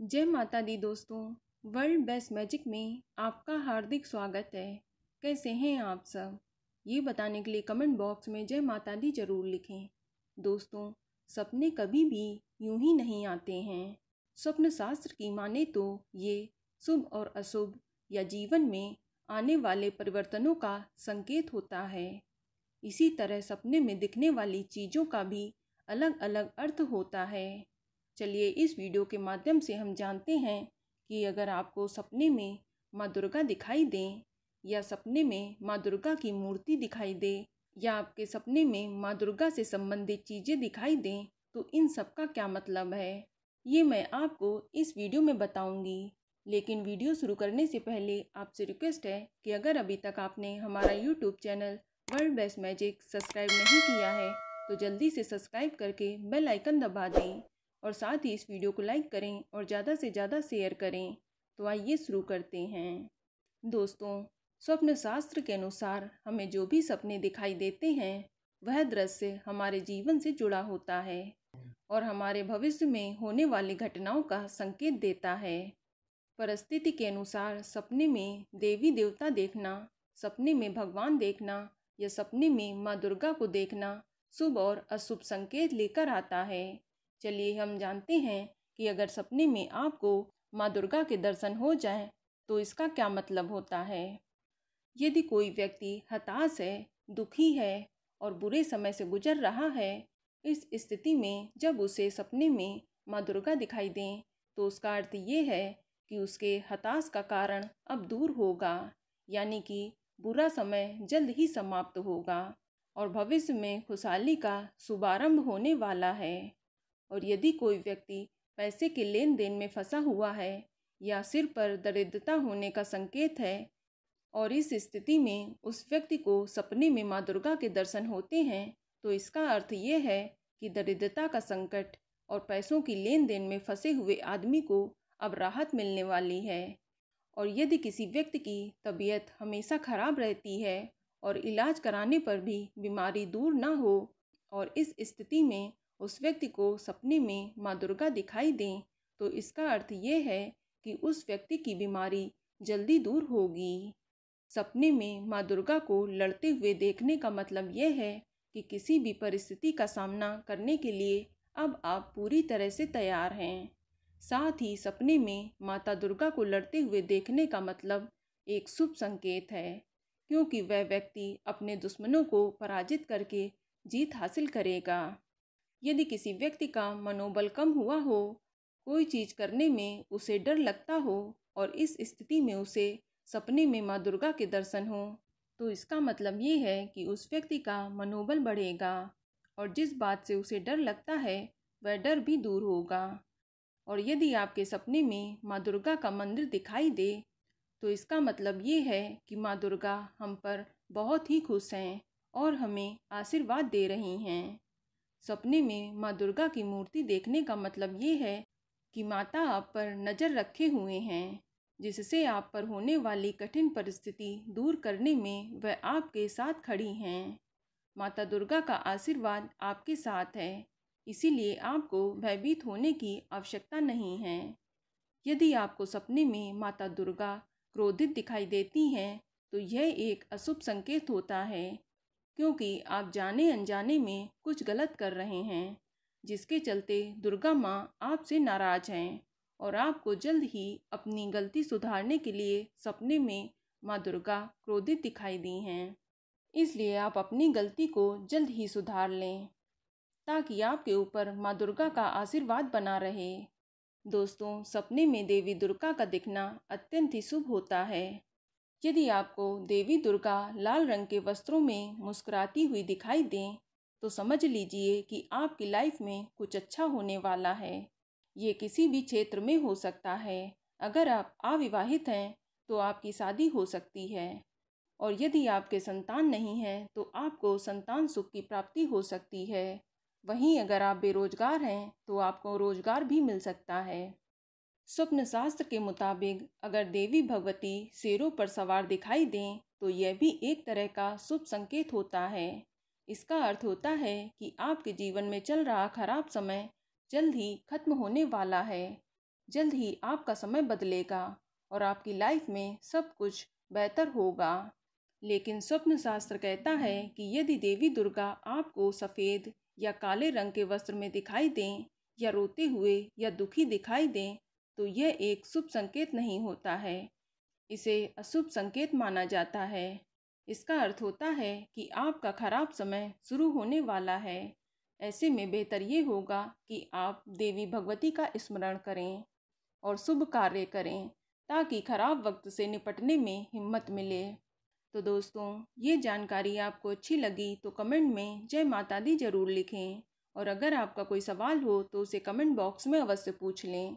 जय माता दी दोस्तों वर्ल्ड बेस्ट मैजिक में आपका हार्दिक स्वागत है कैसे हैं आप सब ये बताने के लिए कमेंट बॉक्स में जय माता दी ज़रूर लिखें दोस्तों सपने कभी भी यूं ही नहीं आते हैं स्वप्न शास्त्र की माने तो ये शुभ और अशुभ या जीवन में आने वाले परिवर्तनों का संकेत होता है इसी तरह सपने में दिखने वाली चीज़ों का भी अलग अलग अर्थ होता है चलिए इस वीडियो के माध्यम से हम जानते हैं कि अगर आपको सपने में माँ दुर्गा दिखाई दें या सपने में माँ दुर्गा की मूर्ति दिखाई दे या आपके सपने में माँ दुर्गा से संबंधित चीज़ें दिखाई दें तो इन सब का क्या मतलब है ये मैं आपको इस वीडियो में बताऊंगी लेकिन वीडियो शुरू करने से पहले आपसे रिक्वेस्ट है कि अगर अभी तक आपने हमारा YouTube channel world best magic subscribe नहीं किया है तो जल्दी से सब्सक्राइब करके बेल आइकन दबा दें और साथ ही इस वीडियो को लाइक करें और ज़्यादा से ज़्यादा शेयर करें तो आइए शुरू करते हैं दोस्तों स्वप्न शास्त्र के अनुसार हमें जो भी सपने दिखाई देते हैं वह दृश्य हमारे जीवन से जुड़ा होता है और हमारे भविष्य में होने वाली घटनाओं का संकेत देता है परिस्थिति के अनुसार सपने में देवी देवता देखना सपने में भगवान देखना या सपने में माँ दुर्गा को देखना शुभ और अशुभ संकेत लेकर आता है चलिए हम जानते हैं कि अगर सपने में आपको माँ दुर्गा के दर्शन हो जाए तो इसका क्या मतलब होता है यदि कोई व्यक्ति हताश है दुखी है और बुरे समय से गुजर रहा है इस स्थिति में जब उसे सपने में माँ दुर्गा दिखाई दें तो उसका अर्थ ये है कि उसके हताश का कारण अब दूर होगा यानी कि बुरा समय जल्द ही समाप्त होगा और भविष्य में खुशहाली का शुभारंभ होने वाला है और यदि कोई व्यक्ति पैसे के लेन देन में फंसा हुआ है या सिर पर दरिद्रता होने का संकेत है और इस स्थिति में उस व्यक्ति को सपने में माँ दुर्गा के दर्शन होते हैं तो इसका अर्थ ये है कि दरिद्रता का संकट और पैसों की लेन देन में फंसे हुए आदमी को अब राहत मिलने वाली है और यदि किसी व्यक्ति की तबीयत हमेशा खराब रहती है और इलाज कराने पर भी बीमारी दूर ना हो और इस स्थिति में उस व्यक्ति को सपने में माँ दुर्गा दिखाई दें तो इसका अर्थ ये है कि उस व्यक्ति की बीमारी जल्दी दूर होगी सपने में माँ दुर्गा को लड़ते हुए देखने का मतलब यह है कि किसी भी परिस्थिति का सामना करने के लिए अब आप पूरी तरह से तैयार हैं साथ ही सपने में माता दुर्गा को लड़ते हुए देखने का मतलब एक शुभ संकेत है क्योंकि वह व्यक्ति अपने दुश्मनों को पराजित करके जीत हासिल करेगा यदि किसी व्यक्ति का मनोबल कम हुआ हो कोई चीज करने में उसे डर लगता हो और इस स्थिति में उसे सपने में माँ दुर्गा के दर्शन हो तो इसका मतलब ये है कि उस व्यक्ति का मनोबल बढ़ेगा और जिस बात से उसे डर लगता है वह डर भी दूर होगा और यदि आपके सपने में माँ दुर्गा का मंदिर दिखाई दे तो इसका मतलब ये है कि माँ दुर्गा हम पर बहुत ही खुश हैं और हमें आशीर्वाद दे रही हैं सपने में माँ दुर्गा की मूर्ति देखने का मतलब ये है कि माता आप पर नज़र रखे हुए हैं जिससे आप पर होने वाली कठिन परिस्थिति दूर करने में वह आपके साथ खड़ी हैं माता दुर्गा का आशीर्वाद आपके साथ है इसीलिए आपको भयभीत होने की आवश्यकता नहीं है यदि आपको सपने में माता दुर्गा क्रोधित दिखाई देती हैं तो यह एक अशुभ संकेत होता है क्योंकि आप जाने अनजाने में कुछ गलत कर रहे हैं जिसके चलते दुर्गा माँ आपसे नाराज हैं और आपको जल्द ही अपनी गलती सुधारने के लिए सपने में माँ दुर्गा क्रोधित दिखाई दी हैं इसलिए आप अपनी गलती को जल्द ही सुधार लें ताकि आपके ऊपर माँ दुर्गा का आशीर्वाद बना रहे दोस्तों सपने में देवी दुर्गा का दिखना अत्यंत ही शुभ होता है यदि आपको देवी दुर्गा लाल रंग के वस्त्रों में मुस्कुराती हुई दिखाई दें तो समझ लीजिए कि आपकी लाइफ में कुछ अच्छा होने वाला है ये किसी भी क्षेत्र में हो सकता है अगर आप अविवाहित हैं तो आपकी शादी हो सकती है और यदि आपके संतान नहीं हैं तो आपको संतान सुख की प्राप्ति हो सकती है वहीं अगर आप बेरोजगार हैं तो आपको रोजगार भी मिल सकता है स्वप्न शास्त्र के मुताबिक अगर देवी भगवती शेरों पर सवार दिखाई दें तो यह भी एक तरह का शुभ संकेत होता है इसका अर्थ होता है कि आपके जीवन में चल रहा खराब समय जल्द ही खत्म होने वाला है जल्द ही आपका समय बदलेगा और आपकी लाइफ में सब कुछ बेहतर होगा लेकिन स्वप्न शास्त्र कहता है कि यदि देवी दुर्गा आपको सफ़ेद या काले रंग के वस्त्र में दिखाई दें या रोते हुए या दुखी दिखाई दें तो यह एक शुभ संकेत नहीं होता है इसे अशुभ संकेत माना जाता है इसका अर्थ होता है कि आपका खराब समय शुरू होने वाला है ऐसे में बेहतर ये होगा कि आप देवी भगवती का स्मरण करें और शुभ कार्य करें ताकि खराब वक्त से निपटने में हिम्मत मिले तो दोस्तों ये जानकारी आपको अच्छी लगी तो कमेंट में जय माता दी ज़रूर लिखें और अगर आपका कोई सवाल हो तो उसे कमेंट बॉक्स में अवश्य पूछ लें